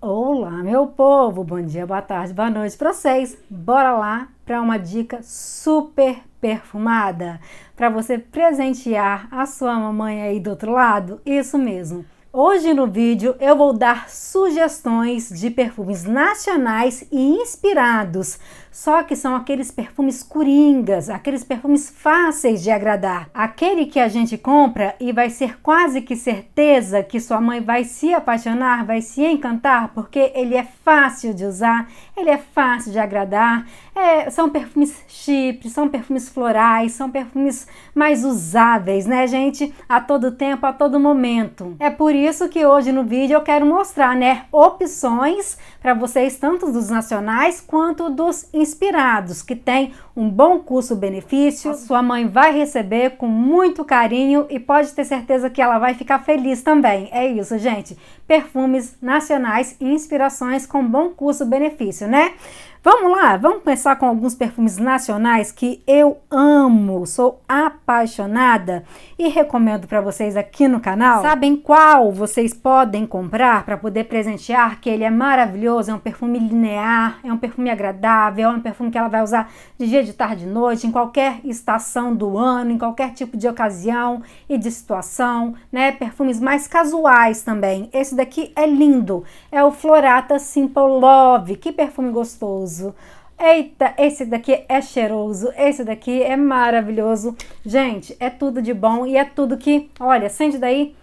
Olá, meu povo! Bom dia, boa tarde, boa noite para vocês. Bora lá para uma dica super perfumada para você presentear a sua mamãe aí do outro lado. Isso mesmo. Hoje no vídeo eu vou dar sugestões de perfumes nacionais e inspirados só que são aqueles perfumes coringas, aqueles perfumes fáceis de agradar. Aquele que a gente compra e vai ser quase que certeza que sua mãe vai se apaixonar, vai se encantar, porque ele é fácil de usar, ele é fácil de agradar. É, são perfumes chips, são perfumes florais, são perfumes mais usáveis, né, gente? A todo tempo, a todo momento. É por isso que hoje no vídeo eu quero mostrar, né, opções para vocês, tanto dos nacionais quanto dos Inspirados, que tem um bom custo-benefício. Sua mãe vai receber com muito carinho e pode ter certeza que ela vai ficar feliz também. É isso, gente. Perfumes nacionais e inspirações com bom custo-benefício, né? Vamos lá, vamos começar com alguns perfumes nacionais que eu amo, sou apaixonada e recomendo para vocês aqui no canal. Sabem qual vocês podem comprar para poder presentear? Que ele é maravilhoso, é um perfume linear, é um perfume agradável, é um perfume que ela vai usar de dia, de tarde, de noite, em qualquer estação do ano, em qualquer tipo de ocasião e de situação, né? Perfumes mais casuais também. Esse daqui é lindo, é o Florata Simple Love. Que perfume gostoso! Eita, esse daqui é cheiroso, esse daqui é maravilhoso. Gente, é tudo de bom e é tudo que, olha, sente daí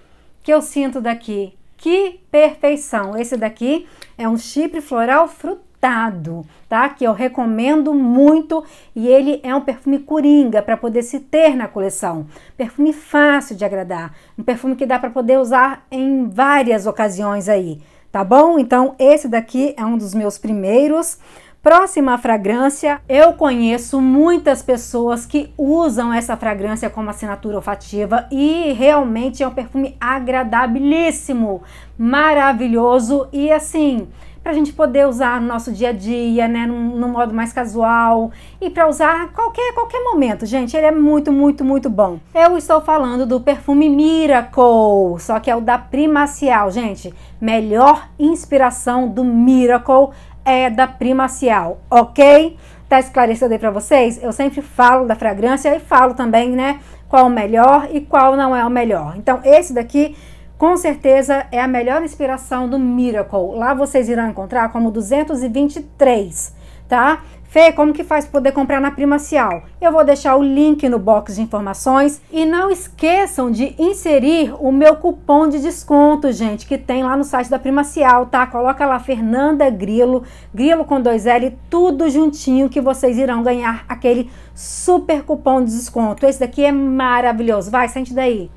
que eu sinto daqui. Que perfeição! Esse daqui é um chipre floral frutado, tá? Que eu recomendo muito e ele é um perfume coringa para poder se ter na coleção. Perfume fácil de agradar, um perfume que dá para poder usar em várias ocasiões aí, tá bom? Então esse daqui é um dos meus primeiros. Próxima fragrância, eu conheço muitas pessoas que usam essa fragrância como assinatura olfativa e realmente é um perfume agradabilíssimo, maravilhoso e assim, para a gente poder usar no nosso dia a dia, né, num, modo mais casual e para usar qualquer qualquer momento, gente, ele é muito muito muito bom. Eu estou falando do perfume Miracle, só que é o da Primacial, gente. Melhor inspiração do Miracle é da Primacial, ok? Tá esclarecido aí pra vocês? Eu sempre falo da fragrância e falo também, né, qual o melhor e qual não é o melhor. Então, esse daqui, com certeza, é a melhor inspiração do Miracle. Lá vocês irão encontrar como 223, tá? Fê, como que faz para poder comprar na Primacial? Eu vou deixar o link no box de informações e não esqueçam de inserir o meu cupom de desconto, gente, que tem lá no site da Primacial, tá? Coloca lá Fernanda Grilo, Grilo com dois L, tudo juntinho que vocês irão ganhar aquele super cupom de desconto. Esse daqui é maravilhoso. Vai, sente daí.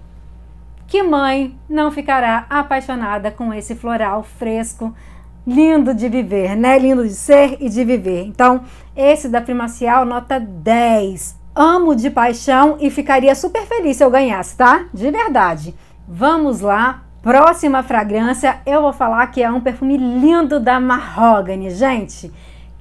Que mãe não ficará apaixonada com esse floral fresco lindo de viver, né? Lindo de ser e de viver. Então, esse da Primacial, nota 10. Amo de paixão e ficaria super feliz se eu ganhasse, tá? De verdade. Vamos lá. Próxima fragrância, eu vou falar que é um perfume lindo da Mahogany, gente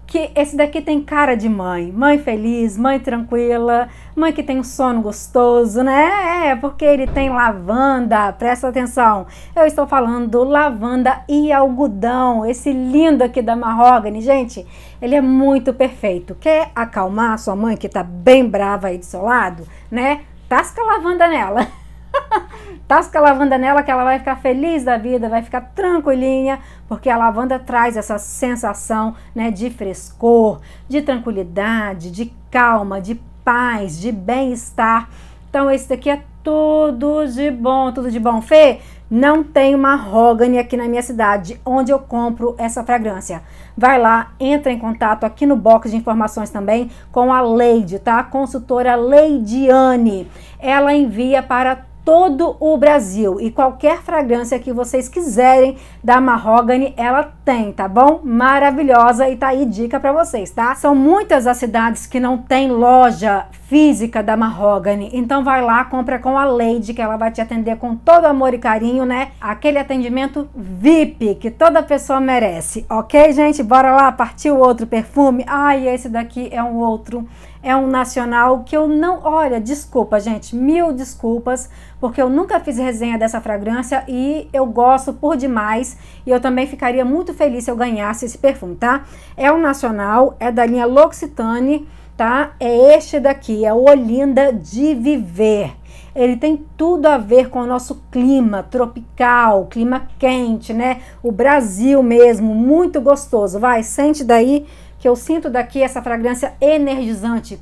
que esse daqui tem cara de mãe, mãe feliz, mãe tranquila, mãe que tem um sono gostoso, né? É, porque ele tem lavanda, presta atenção. Eu estou falando lavanda e algodão, esse lindo aqui da Mahogany, gente, ele é muito perfeito. Quer acalmar sua mãe que tá bem brava aí do seu lado, né? Tasca lavanda nela. Tasca a lavanda nela que ela vai ficar feliz da vida, vai ficar tranquilinha, porque a lavanda traz essa sensação né, de frescor, de tranquilidade, de calma, de paz, de bem-estar. Então, esse daqui é tudo de bom, tudo de bom. Fê, não tem uma Rogane aqui na minha cidade, onde eu compro essa fragrância. Vai lá, entra em contato aqui no box de informações também com a Leide, tá? A consultora Leidiane. Ela envia para todo o Brasil. E qualquer fragrância que vocês quiserem da Mahogany, ela tem, tá bom? Maravilhosa e tá aí dica para vocês, tá? São muitas as cidades que não tem loja física da Mahogany. Então vai lá, compra com a Lady, que ela vai te atender com todo amor e carinho, né? Aquele atendimento VIP que toda pessoa merece, ok, gente? Bora lá, partiu outro perfume. Ai, esse daqui é um outro. É um nacional que eu não. Olha, desculpa, gente, mil desculpas, porque eu nunca fiz resenha dessa fragrância e eu gosto por demais. E eu também ficaria muito feliz se eu ganhasse esse perfume, tá? É um nacional, é da linha L'Occitane tá? É este daqui, é o Olinda de Viver. Ele tem tudo a ver com o nosso clima tropical, clima quente, né? O Brasil mesmo, muito gostoso. Vai, sente daí que eu sinto daqui essa fragrância energizante.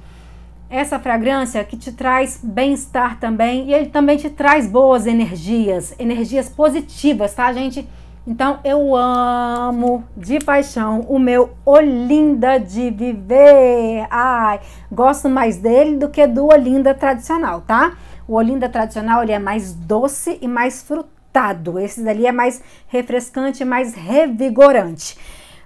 Essa fragrância que te traz bem-estar também e ele também te traz boas energias, energias positivas, tá, gente? Então eu amo de paixão o meu Olinda de viver. Ai, gosto mais dele do que do Olinda tradicional, tá? O Olinda tradicional ele é mais doce e mais frutado. Esse dali é mais refrescante, mais revigorante.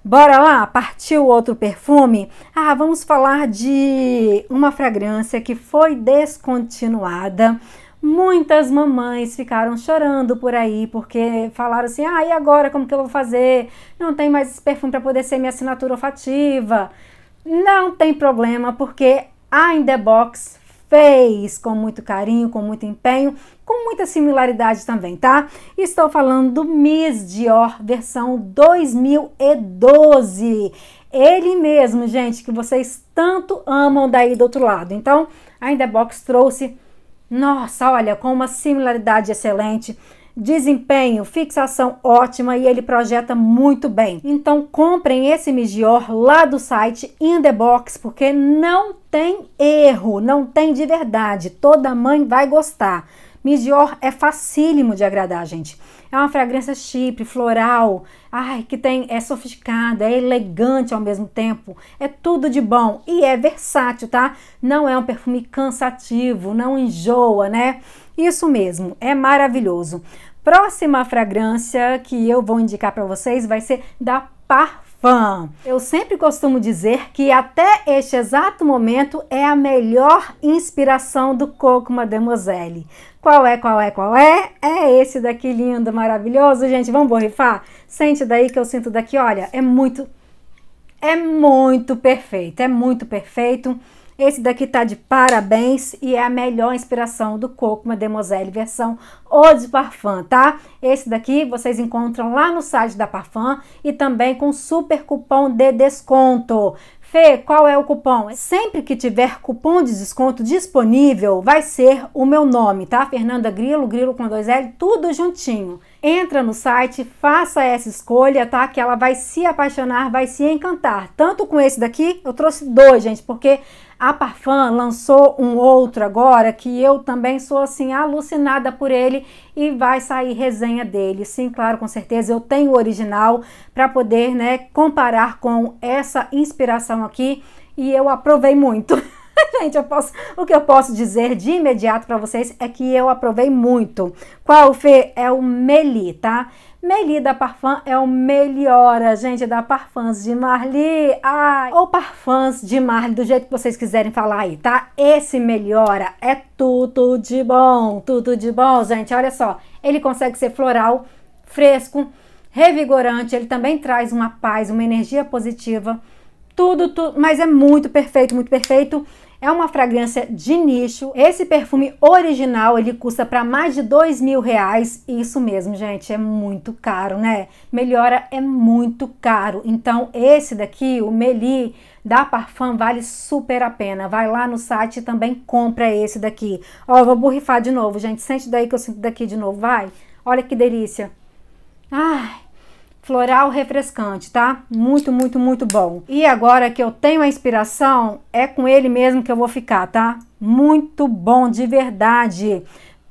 Bora lá, partiu outro perfume? Ah, vamos falar de uma fragrância que foi descontinuada Muitas mamães ficaram chorando por aí porque falaram assim: ah, e agora como que eu vou fazer? Não tem mais esse perfume para poder ser minha assinatura olfativa. Não tem problema, porque a In The Box fez com muito carinho, com muito empenho, com muita similaridade também, tá? Estou falando do Miss Dior versão 2012. Ele mesmo, gente, que vocês tanto amam daí do outro lado. Então, a In The Box trouxe nossa, olha, com uma similaridade excelente, desempenho, fixação ótima e ele projeta muito bem. Então comprem esse Migior lá do site In The Box, porque não tem erro, não tem de verdade. Toda mãe vai gostar. Migior é facílimo de agradar, gente. É uma fragrância chipre, floral, ai, que tem é sofisticada, é elegante ao mesmo tempo, é tudo de bom e é versátil, tá? Não é um perfume cansativo, não enjoa, né? Isso mesmo, é maravilhoso. Próxima fragrância que eu vou indicar para vocês vai ser da Parfum fã. Eu sempre costumo dizer que até este exato momento é a melhor inspiração do Coco Mademoiselle. Qual é, qual é, qual é? É esse daqui lindo, maravilhoso. Gente, vamos borrifar? Sente daí que eu sinto daqui, olha, é muito, é muito perfeito, é muito perfeito. Esse daqui tá de parabéns e é a melhor inspiração do Coco Mademoiselle versão Eau de Parfum, tá? Esse daqui vocês encontram lá no site da Parfum e também com super cupom de desconto. Fê, qual é o cupom? Sempre que tiver cupom de desconto disponível, vai ser o meu nome, tá? Fernanda Grilo, Grilo com dois L, tudo juntinho. Entra no site, faça essa escolha, tá? Que ela vai se apaixonar, vai se encantar. Tanto com esse daqui, eu trouxe dois, gente, porque a Parfum lançou um outro agora que eu também sou assim alucinada por ele e vai sair resenha dele. Sim, claro, com certeza eu tenho o original para poder, né, comparar com essa inspiração aqui e eu aprovei muito. Gente, eu posso, o que eu posso dizer de imediato para vocês é que eu aprovei muito. Qual, Fê? É o Meli, tá? Meli da Parfum é o Meliora, gente, da Parfums de Marly. Ai, ou Parfums de Marly, do jeito que vocês quiserem falar aí, tá? Esse melhora é tudo de bom, tudo de bom, gente. Olha só, ele consegue ser floral, fresco, revigorante, ele também traz uma paz, uma energia positiva. Tudo, tudo, mas é muito perfeito, muito perfeito. É uma fragrância de nicho. Esse perfume original ele custa para mais de dois mil reais. Isso mesmo, gente, é muito caro, né? Melhora é muito caro. Então esse daqui, o Meli da Parfum, vale super a pena. Vai lá no site e também compra esse daqui. Ó, vou borrifar de novo, gente. Sente daí que eu sinto daqui de novo, vai. Olha que delícia. Ai floral refrescante, tá? Muito, muito, muito bom. E agora que eu tenho a inspiração, é com ele mesmo que eu vou ficar, tá? Muito bom, de verdade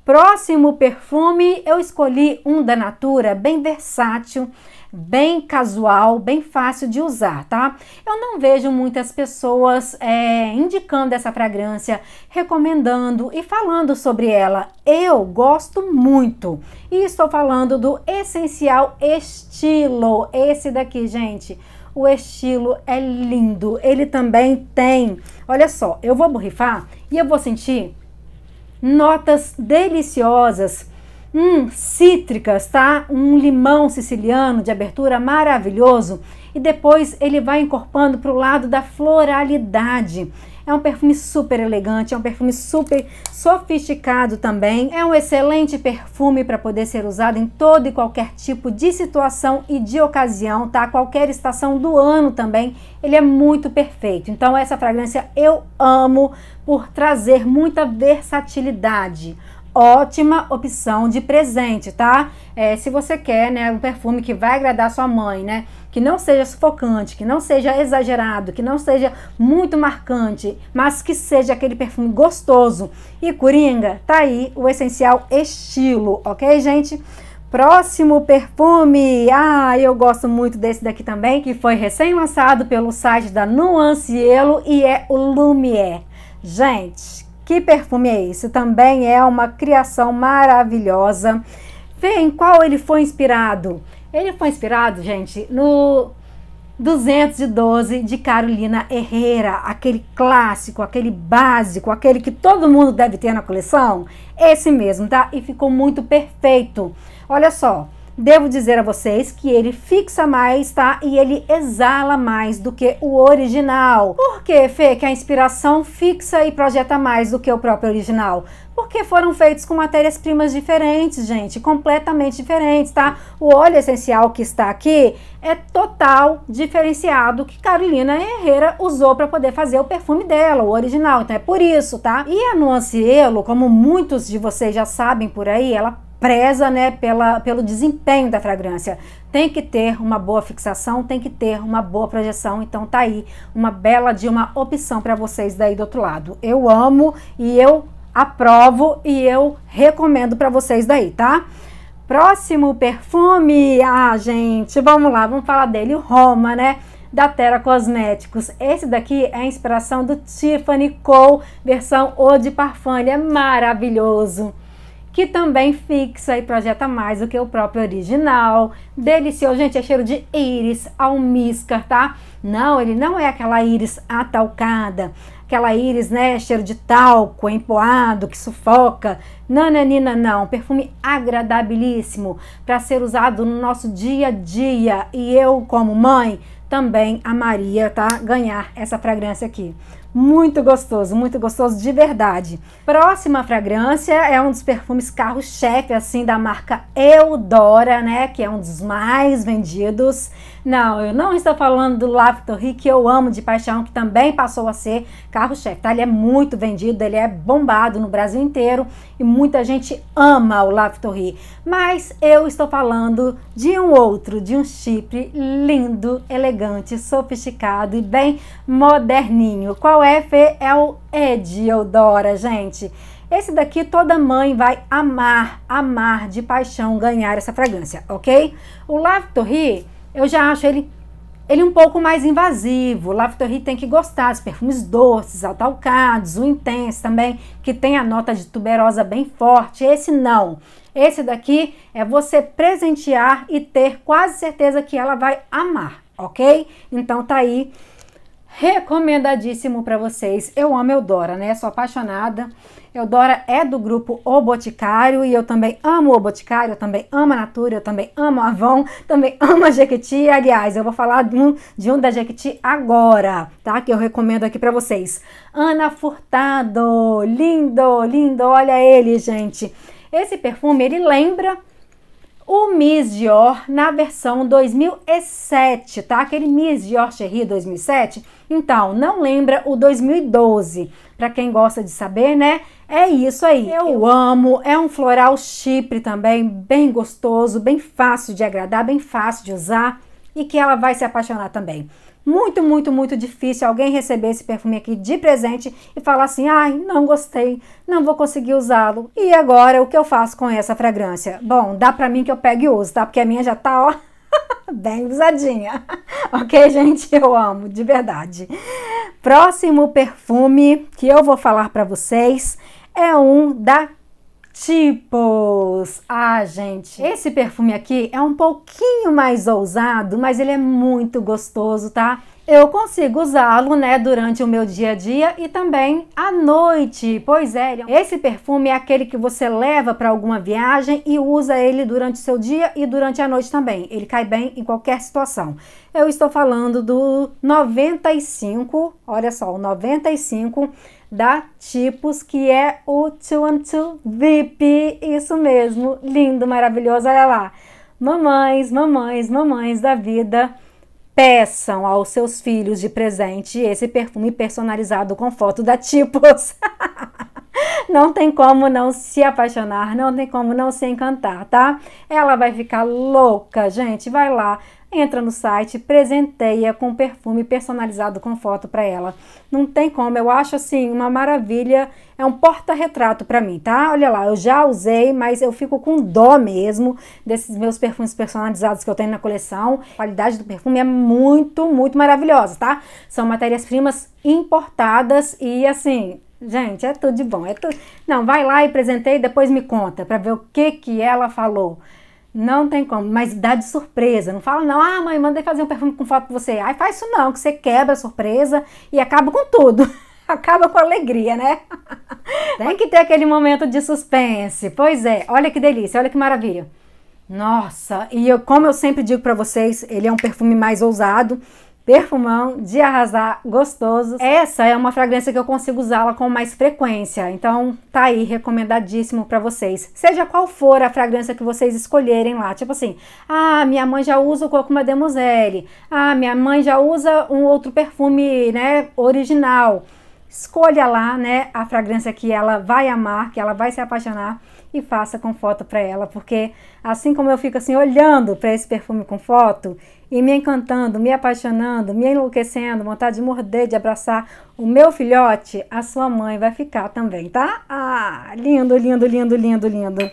próximo perfume, eu escolhi um da Natura, bem versátil, bem casual, bem fácil de usar, tá? Eu não vejo muitas pessoas é, indicando essa fragrância, recomendando e falando sobre ela. Eu gosto muito e estou falando do Essencial Estilo, esse daqui, gente. O estilo é lindo, ele também tem. Olha só, eu vou borrifar e eu vou sentir notas deliciosas, hum, cítricas, tá? Um limão siciliano de abertura maravilhoso e depois ele vai incorporando para o lado da floralidade. É um perfume super elegante, é um perfume super sofisticado também. É um excelente perfume para poder ser usado em todo e qualquer tipo de situação e de ocasião, tá? Qualquer estação do ano também. Ele é muito perfeito. Então essa fragrância eu amo por trazer muita versatilidade ótima opção de presente, tá? É, se você quer, né, um perfume que vai agradar sua mãe, né? Que não seja sufocante, que não seja exagerado, que não seja muito marcante, mas que seja aquele perfume gostoso. E Coringa, tá aí o essencial estilo, ok, gente? Próximo perfume, ah, eu gosto muito desse daqui também, que foi recém-lançado pelo site da Nuancielo e é o Lumière. Gente, que perfume é esse? Também é uma criação maravilhosa. Vê em qual ele foi inspirado. Ele foi inspirado, gente, no 212 de Carolina Herrera, aquele clássico, aquele básico, aquele que todo mundo deve ter na coleção. Esse mesmo, tá? E ficou muito perfeito. Olha só, Devo dizer a vocês que ele fixa mais, tá? E ele exala mais do que o original. Por que, Fê, que a inspiração fixa e projeta mais do que o próprio original? porque foram feitos com matérias-primas diferentes, gente, completamente diferentes, tá? O óleo essencial que está aqui é total diferenciado que Carolina Herrera usou para poder fazer o perfume dela, o original, então é por isso, tá? E a Nuancielo, como muitos de vocês já sabem por aí, ela preza né, pela, pelo desempenho da fragrância. Tem que ter uma boa fixação, tem que ter uma boa projeção. Então tá aí uma bela de uma opção para vocês daí do outro lado. Eu amo e eu aprovo e eu recomendo para vocês daí, tá? Próximo perfume, ah gente, vamos lá, vamos falar dele, o Roma, né? da Terra Cosméticos. Esse daqui é a inspiração do Tiffany Cole, versão Eau de Parfum, ele é maravilhoso que também fixa e projeta mais do que o próprio original. Delicioso, gente, é cheiro de íris, almíscar, tá? Não, ele não é aquela íris atalcada, aquela íris, né, cheiro de talco, empoado, que sufoca. Nananina, não. Perfume agradabilíssimo para ser usado no nosso dia a dia. E eu, como mãe, também amaria, tá? Ganhar essa fragrância aqui. Muito gostoso, muito gostoso de verdade. Próxima fragrância é um dos perfumes carro-chefe, assim, da marca Eudora, né? Que é um dos mais vendidos. Não, eu não estou falando do Laftorri, que eu amo de paixão, que também passou a ser carro-chefe, tá? Ele é muito vendido, ele é bombado no Brasil inteiro e muita gente ama o Laftorri. Mas eu estou falando de um outro, de um chipre lindo, elegante, sofisticado e bem moderninho. Qual qual F é o E gente. Esse daqui toda mãe vai amar, amar de paixão ganhar essa fragrância, ok? O Lavatory, eu já acho ele ele um pouco mais invasivo. O Lavatory tem que gostar dos perfumes doces, atalcados, o intenso também, que tem a nota de tuberosa bem forte. Esse não. Esse daqui é você presentear e ter quase certeza que ela vai amar, ok? Então tá aí recomendadíssimo para vocês. Eu amo Eudora, né? Sou apaixonada. Eudora é do grupo O Boticário e eu também amo O Boticário, eu também amo a Natura, eu também amo a Avon, também amo a Jequiti. Aliás, eu vou falar de um, de um da Jequiti agora, tá? Que eu recomendo aqui para vocês. Ana Furtado, lindo, lindo, olha ele, gente. Esse perfume, ele lembra o Miss Dior na versão 2007, tá? Aquele Miss Dior Cherry 2007. Então, não lembra o 2012. Para quem gosta de saber, né? É isso aí. Eu amo. É um floral chipre também, bem gostoso, bem fácil de agradar, bem fácil de usar e que ela vai se apaixonar também muito, muito, muito difícil alguém receber esse perfume aqui de presente e falar assim: ai, não gostei, não vou conseguir usá-lo. E agora o que eu faço com essa fragrância? Bom, dá pra mim que eu pegue e use, tá? Porque a minha já tá, ó, bem usadinha. ok, gente? Eu amo, de verdade. Próximo perfume que eu vou falar para vocês é um da tipos. Ah, gente, esse perfume aqui é um pouquinho mais ousado, mas ele é muito gostoso, tá? Eu consigo usá-lo, né, durante o meu dia a dia e também à noite. Pois é, esse perfume é aquele que você leva para alguma viagem e usa ele durante o seu dia e durante a noite também. Ele cai bem em qualquer situação. Eu estou falando do 95, olha só, o 95 da Tipos, que é o 212 VIP. Isso mesmo, lindo, maravilhoso, olha lá. Mamães, mamães, mamães da vida, peçam aos seus filhos de presente esse perfume personalizado com foto da Tipos. não tem como não se apaixonar, não tem como não se encantar, tá? Ela vai ficar louca, gente. Vai lá, entra no site, presenteia com perfume personalizado com foto para ela. Não tem como, eu acho assim uma maravilha, é um porta-retrato para mim, tá? Olha lá, eu já usei, mas eu fico com dó mesmo desses meus perfumes personalizados que eu tenho na coleção. A qualidade do perfume é muito, muito maravilhosa, tá? São matérias-primas importadas e assim, Gente, é tudo de bom. É tudo... Não, vai lá e presentei e depois me conta para ver o que, que ela falou. Não tem como, mas dá de surpresa. Não fala, não, ah, mãe, mandei fazer um perfume com foto pra você. Ai, faz isso não, que você quebra a surpresa e acaba com tudo. acaba com a alegria, né? tem que ter aquele momento de suspense. Pois é, olha que delícia, olha que maravilha. Nossa, e eu, como eu sempre digo para vocês, ele é um perfume mais ousado perfumão, de arrasar, gostoso. Essa é uma fragrância que eu consigo usá-la com mais frequência, então tá aí, recomendadíssimo para vocês. Seja qual for a fragrância que vocês escolherem lá, tipo assim, ah, minha mãe já usa o Cocuma Demoiselle, ah, minha mãe já usa um outro perfume, né, original. Escolha lá, né, a fragrância que ela vai amar, que ela vai se apaixonar e faça com foto para ela, porque assim como eu fico assim olhando para esse perfume com foto e me encantando, me apaixonando, me enlouquecendo, vontade de morder, de abraçar o meu filhote, a sua mãe vai ficar também, tá? Ah, lindo, lindo, lindo, lindo, lindo.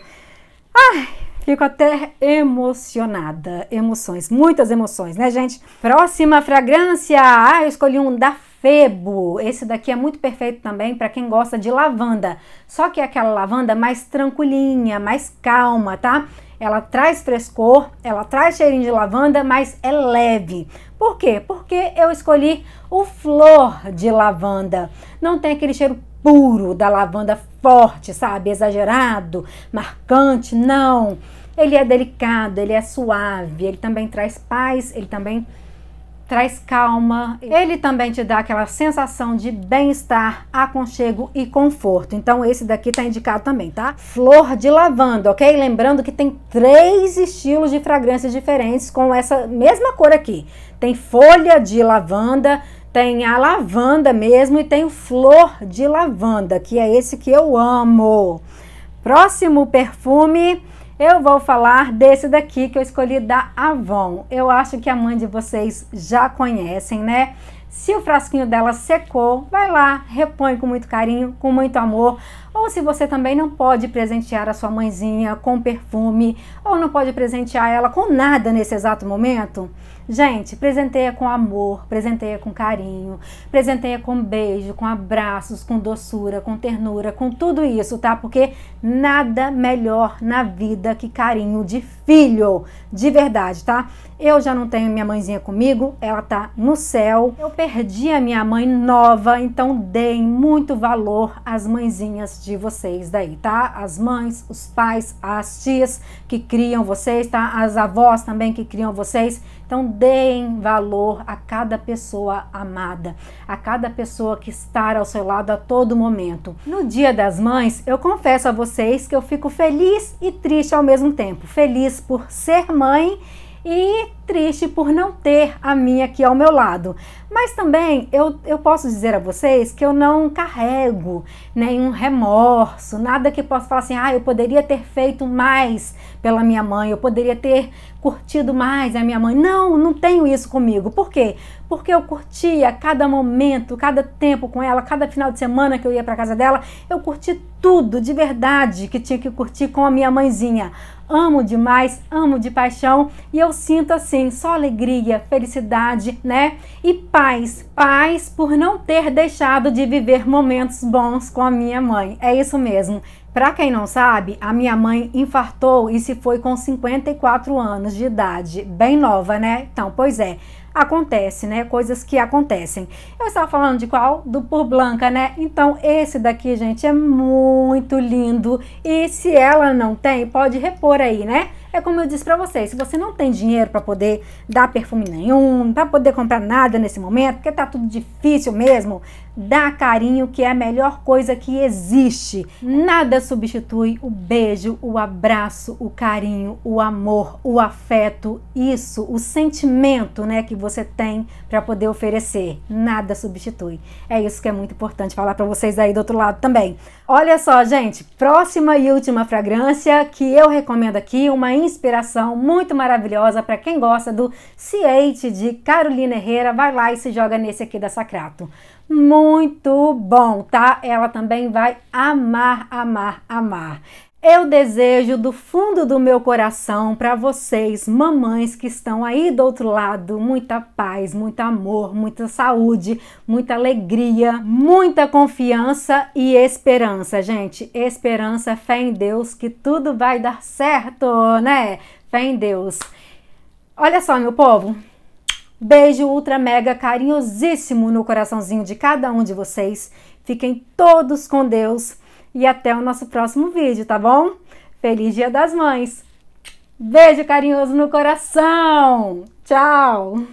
Ai, Fico até emocionada. Emoções, muitas emoções, né, gente? Próxima fragrância. Ah, eu escolhi um da Febo. Esse daqui é muito perfeito também para quem gosta de lavanda. Só que é aquela lavanda mais tranquilinha, mais calma, tá? Ela traz frescor, ela traz cheirinho de lavanda, mas é leve. Por quê? Porque eu escolhi o flor de lavanda. Não tem aquele cheiro puro da lavanda forte, sabe? Exagerado, marcante, não. Ele é delicado, ele é suave, ele também traz paz, ele também traz calma. Ele também te dá aquela sensação de bem-estar, aconchego e conforto. Então esse daqui tá indicado também, tá? Flor de lavanda, ok? Lembrando que tem três estilos de fragrâncias diferentes com essa mesma cor aqui. Tem folha de lavanda, tem a lavanda mesmo e tem o flor de lavanda, que é esse que eu amo. Próximo perfume eu vou falar desse daqui que eu escolhi da Avon. Eu acho que a mãe de vocês já conhecem, né? Se o frasquinho dela secou, vai lá, repõe com muito carinho, com muito amor. Ou se você também não pode presentear a sua mãezinha com perfume, ou não pode presentear ela com nada nesse exato momento, Gente, presenteia com amor, presenteia com carinho, presenteia com beijo, com abraços, com doçura, com ternura, com tudo isso, tá? Porque nada melhor na vida que carinho de filho, de verdade, tá? Eu já não tenho minha mãezinha comigo, ela tá no céu. Eu perdi a minha mãe nova, então deem muito valor às mãezinhas de vocês daí, tá? As mães, os pais, as tias que criam vocês, tá? As avós também que criam vocês. Então, deem valor a cada pessoa amada, a cada pessoa que está ao seu lado a todo momento. No Dia das Mães, eu confesso a vocês que eu fico feliz e triste ao mesmo tempo. Feliz por ser mãe e triste por não ter a minha aqui ao meu lado. Mas também eu, eu posso dizer a vocês que eu não carrego nenhum remorso, nada que possa falar assim, ah, eu poderia ter feito mais pela minha mãe, eu poderia ter curtido mais a minha mãe. Não, não tenho isso comigo. Por quê? Porque eu curtia cada momento, cada tempo com ela, cada final de semana que eu ia para casa dela, eu curti tudo de verdade que tinha que curtir com a minha mãezinha. Amo demais, amo de paixão e eu sinto assim só alegria, felicidade, né? E paz, paz por não ter deixado de viver momentos bons com a minha mãe. É isso mesmo. Para quem não sabe, a minha mãe infartou e se foi com 54 anos de idade, bem nova, né? Então, pois é, acontece, né? Coisas que acontecem. Eu estava falando de qual? Do Por Blanca, né? Então, esse daqui, gente, é muito lindo e se ela não tem, pode repor aí, né? É como eu disse para vocês, se você não tem dinheiro para poder dar perfume nenhum, para poder comprar nada nesse momento, porque tá tudo difícil mesmo, dá carinho, que é a melhor coisa que existe. Nada substitui o beijo, o abraço, o carinho, o amor, o afeto, isso, o sentimento, né, que você tem para poder oferecer. Nada substitui. É isso que é muito importante falar para vocês aí do outro lado também. Olha só, gente, próxima e última fragrância que eu recomendo aqui, uma inspiração muito maravilhosa para quem gosta do Ciate de Carolina Herrera. Vai lá e se joga nesse aqui da Sacrato. Muito bom, tá? Ela também vai amar, amar, amar. Eu desejo do fundo do meu coração para vocês, mamães que estão aí do outro lado, muita paz, muito amor, muita saúde, muita alegria, muita confiança e esperança, gente. Esperança, fé em Deus que tudo vai dar certo, né? Fé em Deus. Olha só, meu povo. Beijo ultra mega carinhosíssimo no coraçãozinho de cada um de vocês. Fiquem todos com Deus e até o nosso próximo vídeo, tá bom? Feliz Dia das Mães! Beijo carinhoso no coração! Tchau!